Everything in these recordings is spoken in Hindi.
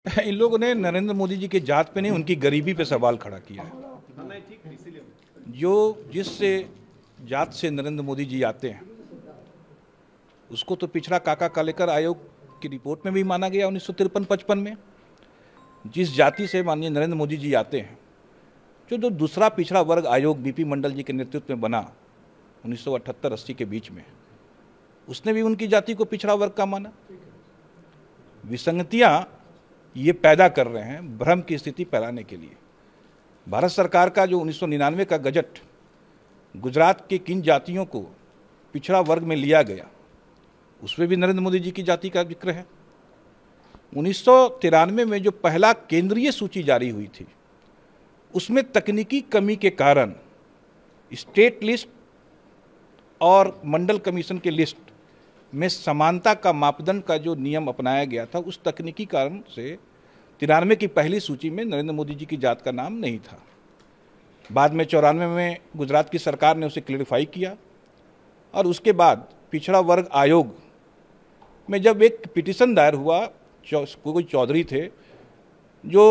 इन लोगों ने नरेंद्र मोदी जी की जात पे नहीं उनकी गरीबी पे सवाल खड़ा किया है जो जिससे जात से नरेंद्र मोदी जी आते हैं उसको तो पिछड़ा काका कालेकर आयोग की रिपोर्ट में भी माना गया उन्नीस सौ तिरपन पचपन में जिस जाति से माननीय नरेंद्र मोदी जी आते हैं जो जो दूसरा पिछड़ा वर्ग आयोग बीपी मंडल जी के नेतृत्व में बना उन्नीस सौ अठहत्तर अस्सी के बीच में उसने भी उनकी जाति को पिछड़ा वर्ग का माना विसंगतियाँ ये पैदा कर रहे हैं भ्रम की स्थिति फैलाने के लिए भारत सरकार का जो 1999 का गजट गुजरात के किन जातियों को पिछड़ा वर्ग में लिया गया उसमें भी नरेंद्र मोदी जी की जाति का जिक्र है उन्नीस में जो पहला केंद्रीय सूची जारी हुई थी उसमें तकनीकी कमी के कारण स्टेट लिस्ट और मंडल कमीशन के लिस्ट में समानता का मापदंड का जो नियम अपनाया गया था उस तकनीकी कारण से तिरानवे की पहली सूची में नरेंद्र मोदी जी की जात का नाम नहीं था बाद में चौरानवे में गुजरात की सरकार ने उसे क्लेरिफाई किया और उसके बाद पिछड़ा वर्ग आयोग में जब एक पिटिशन दायर हुआ कोई चौधरी थे जो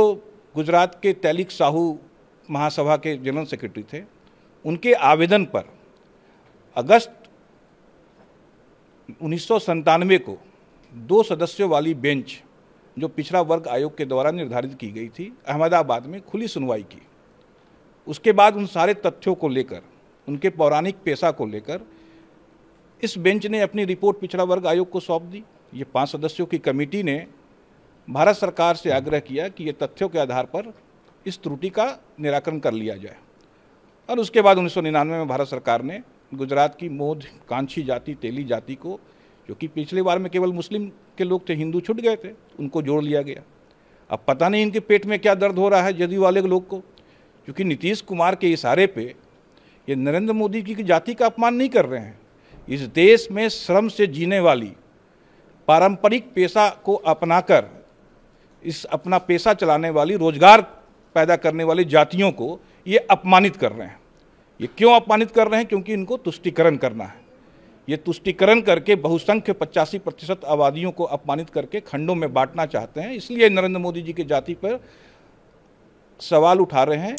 गुजरात के तैलिक साहू महासभा के जनरल सेक्रेटरी थे उनके आवेदन पर अगस्त उन्नीस को दो सदस्यों वाली बेंच जो पिछड़ा वर्ग आयोग के द्वारा निर्धारित की गई थी अहमदाबाद में खुली सुनवाई की उसके बाद उन सारे तथ्यों को लेकर उनके पौराणिक पेशा को लेकर इस बेंच ने अपनी रिपोर्ट पिछड़ा वर्ग आयोग को सौंप दी ये पांच सदस्यों की कमेटी ने भारत सरकार से आग्रह किया कि ये तथ्यों के आधार पर इस त्रुटि का निराकरण कर लिया जाए और उसके बाद उन्नीस में भारत सरकार ने गुजरात की मोद कांछी जाति तेली जाति को जो कि पिछले बार में केवल मुस्लिम के लोग थे हिंदू छुट गए थे उनको जोड़ लिया गया अब पता नहीं इनके पेट में क्या दर्द हो रहा है जदयू वाले लोग को क्योंकि नीतीश कुमार के इशारे पे ये नरेंद्र मोदी जी की जाति का अपमान नहीं कर रहे हैं इस देश में श्रम से जीने वाली पारंपरिक पेशा को अपनाकर इस अपना पेशा चलाने वाली रोजगार पैदा करने वाली जातियों को ये अपमानित कर रहे हैं ये क्यों अपमानित कर रहे हैं क्योंकि इनको तुष्टिकरण करना है ये तुष्टिकरण करके बहुसंख्य पचासी प्रतिशत आबादियों को अपमानित करके खंडों में बांटना चाहते हैं इसलिए नरेंद्र मोदी जी के जाति पर सवाल उठा रहे हैं